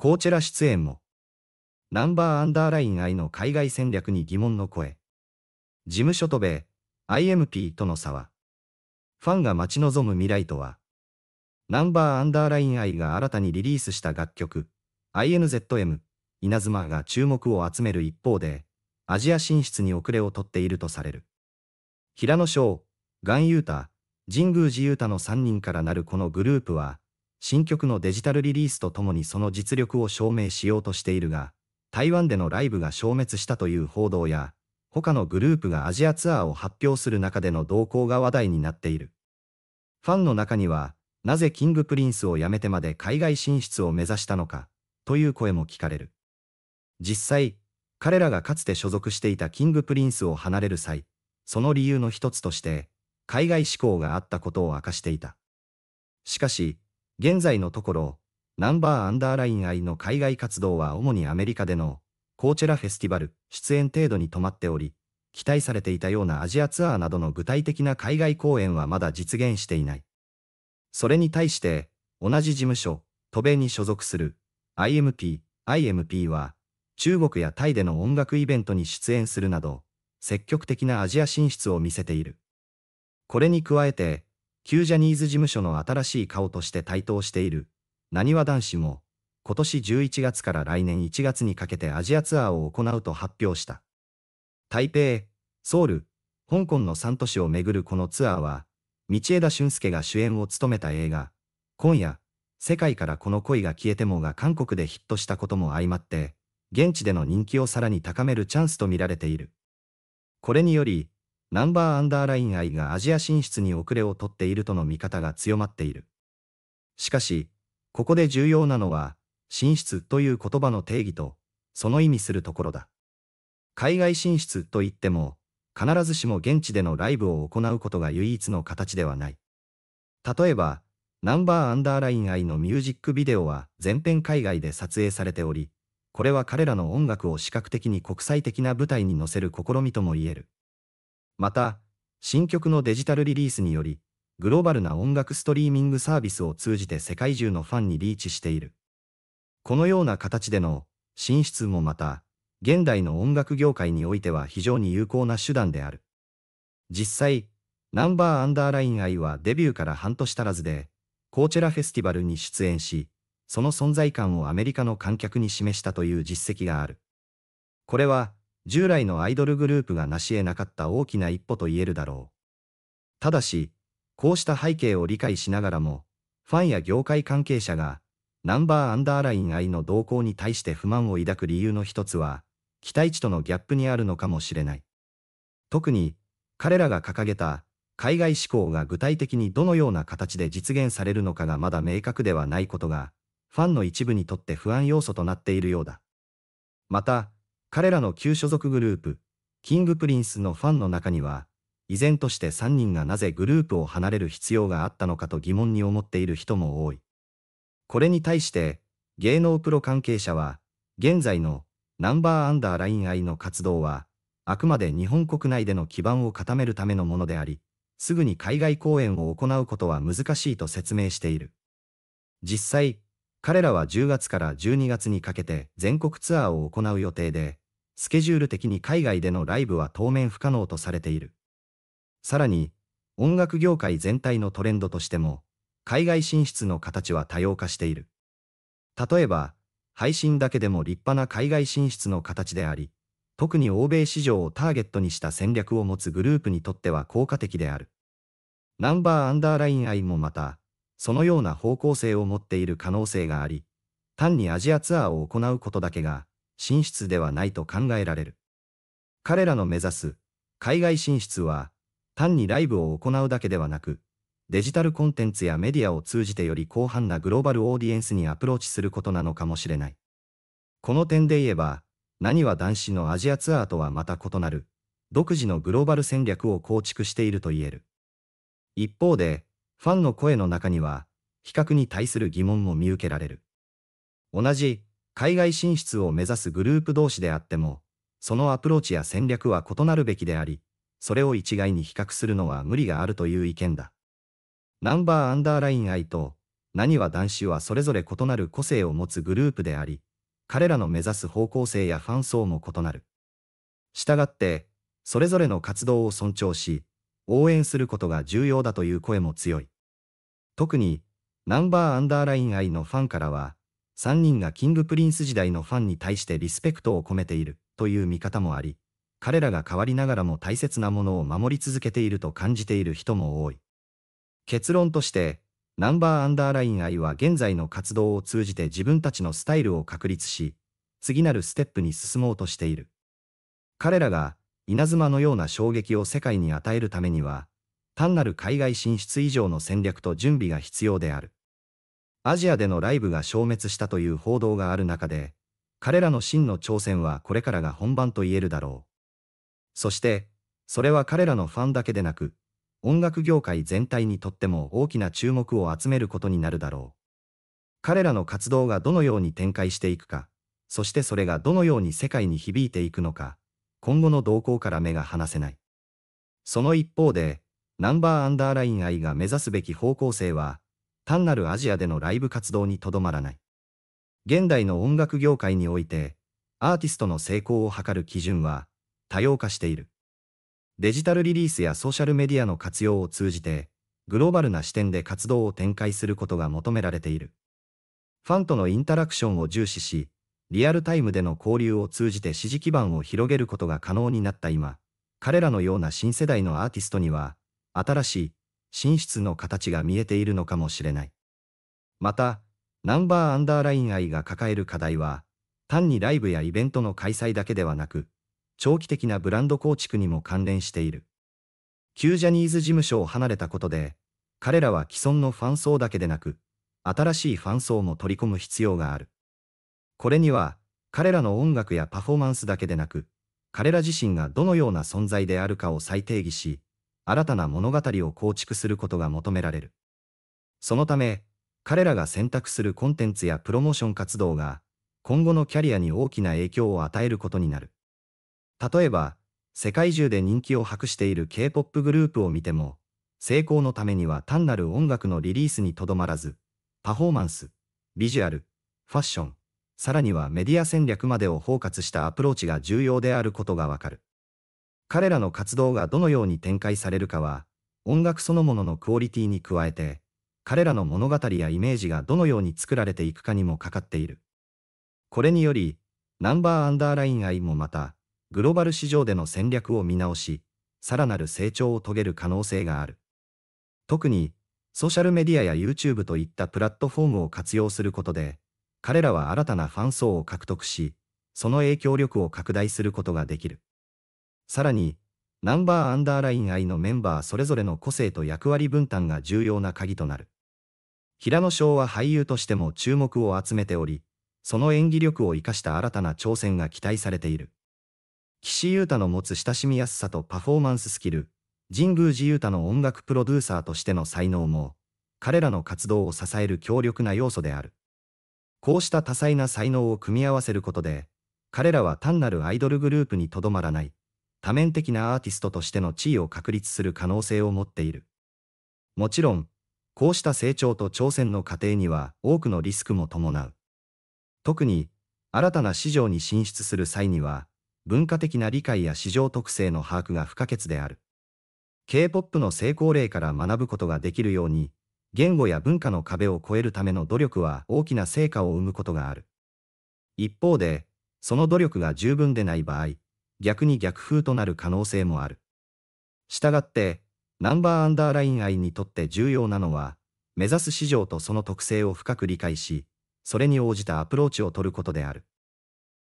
コーチェラ出演も。ナンバーアンダーライン I の海外戦略に疑問の声。事務所と米、IMP との差は。ファンが待ち望む未来とは。ナンバーアンダーライン I が新たにリリースした楽曲、INZM、稲妻が注目を集める一方で、アジア進出に遅れをとっているとされる。平野翔、ガンユータ、神宮寺ユータの3人からなるこのグループは、新曲のデジタルリリースとともにその実力を証明しようとしているが、台湾でのライブが消滅したという報道や、他のグループがアジアツアーを発表する中での動向が話題になっている。ファンの中には、なぜキングプリンスを辞めてまで海外進出を目指したのか、という声も聞かれる。実際、彼らがかつて所属していたキングプリンスを離れる際、その理由の一つとして、海外志向があったことを明かしていた。しかし、現在のところ、ナンバーアンダーライン愛の海外活動は主にアメリカでのコーチェラフェスティバル出演程度に止まっており、期待されていたようなアジアツアーなどの具体的な海外公演はまだ実現していない。それに対して、同じ事務所、渡米に所属する IMP、IMP は、中国やタイでの音楽イベントに出演するなど、積極的なアジア進出を見せている。これに加えて、旧ジャニーズ事務所の新しい顔として台頭している、なにわ男子も、今年11月から来年1月にかけてアジアツアーを行うと発表した。台北、ソウル、香港の3都市を巡るこのツアーは、道枝俊介が主演を務めた映画、今夜、世界からこの恋が消えてもが韓国でヒットしたことも相まって、現地での人気をさらに高めるチャンスと見られている。これにより、ナンバーアンダーライン I がアジア進出に遅れをとっているとの見方が強まっている。しかし、ここで重要なのは、進出という言葉の定義と、その意味するところだ。海外進出といっても、必ずしも現地でのライブを行うことが唯一の形ではない。例えば、ナンバーアンダーライン I のミュージックビデオは全編海外で撮影されており、これは彼らの音楽を視覚的に国際的な舞台に乗せる試みとも言える。また、新曲のデジタルリリースにより、グローバルな音楽ストリーミングサービスを通じて世界中のファンにリーチしている。このような形での進出もまた、現代の音楽業界においては非常に有効な手段である。実際、ナンバーアンダーライン愛はデビューから半年足らずで、コーチェラフェスティバルに出演し、その存在感をアメリカの観客に示したという実績がある。これは、従来のアイドルグループが成し得なかった大きな一歩と言えるだろう。ただし、こうした背景を理解しながらも、ファンや業界関係者が、ナンバーアンダーライン愛の動向に対して不満を抱く理由の一つは、期待値とのギャップにあるのかもしれない。特に、彼らが掲げた、海外志向が具体的にどのような形で実現されるのかがまだ明確ではないことが、ファンの一部にとって不安要素となっているようだ。また、彼らの旧所属グループ、キングプリンスのファンの中には、依然として3人がなぜグループを離れる必要があったのかと疑問に思っている人も多い。これに対して、芸能プロ関係者は、現在のナンバーアンダーライン愛の活動は、あくまで日本国内での基盤を固めるためのものであり、すぐに海外公演を行うことは難しいと説明している。実際、彼らは10月から12月にかけて全国ツアーを行う予定で、スケジュール的に海外でのライブは当面不可能とされている。さらに、音楽業界全体のトレンドとしても、海外進出の形は多様化している。例えば、配信だけでも立派な海外進出の形であり、特に欧米市場をターゲットにした戦略を持つグループにとっては効果的である。ナンバーアンダーライン愛もまた、そのような方向性を持っている可能性があり、単にアジアツアーを行うことだけが、進出ではないと考えられる。彼らの目指す海外進出は、単にライブを行うだけではなく、デジタルコンテンツやメディアを通じてより広範なグローバルオーディエンスにアプローチすることなのかもしれない。この点で言えば、何は男子のアジアツアーとはまた異なる、独自のグローバル戦略を構築していると言える。一方で、ファンの声の中には、比較に対する疑問も見受けられる。同じ、海外進出を目指すグループ同士であっても、そのアプローチや戦略は異なるべきであり、それを一概に比較するのは無理があるという意見だ。ナンバーアンダーライン I と、何は男子はそれぞれ異なる個性を持つグループであり、彼らの目指す方向性やファン層も異なる。従って、それぞれの活動を尊重し、応援することが重要だという声も強い。特に、ナンバーアンダーライン I のファンからは、3人がキングプリンス時代のファンに対してリスペクトを込めているという見方もあり、彼らが変わりながらも大切なものを守り続けていると感じている人も多い。結論として、ナンバーアンダーライン愛は現在の活動を通じて自分たちのスタイルを確立し、次なるステップに進もうとしている。彼らが稲妻のような衝撃を世界に与えるためには、単なる海外進出以上の戦略と準備が必要である。アジアでのライブが消滅したという報道がある中で、彼らの真の挑戦はこれからが本番と言えるだろう。そして、それは彼らのファンだけでなく、音楽業界全体にとっても大きな注目を集めることになるだろう。彼らの活動がどのように展開していくか、そしてそれがどのように世界に響いていくのか、今後の動向から目が離せない。その一方で、ナンバーアンダーライン愛が目指すべき方向性は、単なるアジアでのライブ活動にとどまらない。現代の音楽業界において、アーティストの成功を図る基準は多様化している。デジタルリリースやソーシャルメディアの活用を通じて、グローバルな視点で活動を展開することが求められている。ファンとのインタラクションを重視し、リアルタイムでの交流を通じて支持基盤を広げることが可能になった今、彼らのような新世代のアーティストには、新しい、寝室の形が見えているのかもしれない。また、ナンバーアンダーライン愛が抱える課題は、単にライブやイベントの開催だけではなく、長期的なブランド構築にも関連している。旧ジャニーズ事務所を離れたことで、彼らは既存のファン層だけでなく、新しいファン層も取り込む必要がある。これには、彼らの音楽やパフォーマンスだけでなく、彼ら自身がどのような存在であるかを再定義し、新たな物語を構築することが求められる。そのため、彼らが選択するコンテンツやプロモーション活動が、今後のキャリアに大きな影響を与えることになる。例えば、世界中で人気を博している K-POP グループを見ても、成功のためには単なる音楽のリリースにとどまらず、パフォーマンス、ビジュアル、ファッション、さらにはメディア戦略までを包括したアプローチが重要であることがわかる。彼らの活動がどのように展開されるかは、音楽そのもののクオリティに加えて、彼らの物語やイメージがどのように作られていくかにもかかっている。これにより、ナンバーアンダーライン愛もまた、グローバル市場での戦略を見直し、さらなる成長を遂げる可能性がある。特に、ソーシャルメディアや YouTube といったプラットフォームを活用することで、彼らは新たなファン層を獲得し、その影響力を拡大することができる。さらに、ナンバーアンダーライン I のメンバーそれぞれの個性と役割分担が重要な鍵となる。平野翔は俳優としても注目を集めており、その演技力を生かした新たな挑戦が期待されている。岸優太の持つ親しみやすさとパフォーマンススキル、神宮寺優太の音楽プロデューサーとしての才能も、彼らの活動を支える強力な要素である。こうした多彩な才能を組み合わせることで、彼らは単なるアイドルグループにとどまらない、多面的なアーティストとしての地位を確立する可能性を持っている。もちろん、こうした成長と挑戦の過程には多くのリスクも伴う。特に、新たな市場に進出する際には、文化的な理解や市場特性の把握が不可欠である。K-POP の成功例から学ぶことができるように、言語や文化の壁を越えるための努力は大きな成果を生むことがある。一方で、その努力が十分でない場合、逆に逆風となる可能性もある。したがって、ナンバーアンダーライン愛にとって重要なのは、目指す市場とその特性を深く理解し、それに応じたアプローチを取ることである。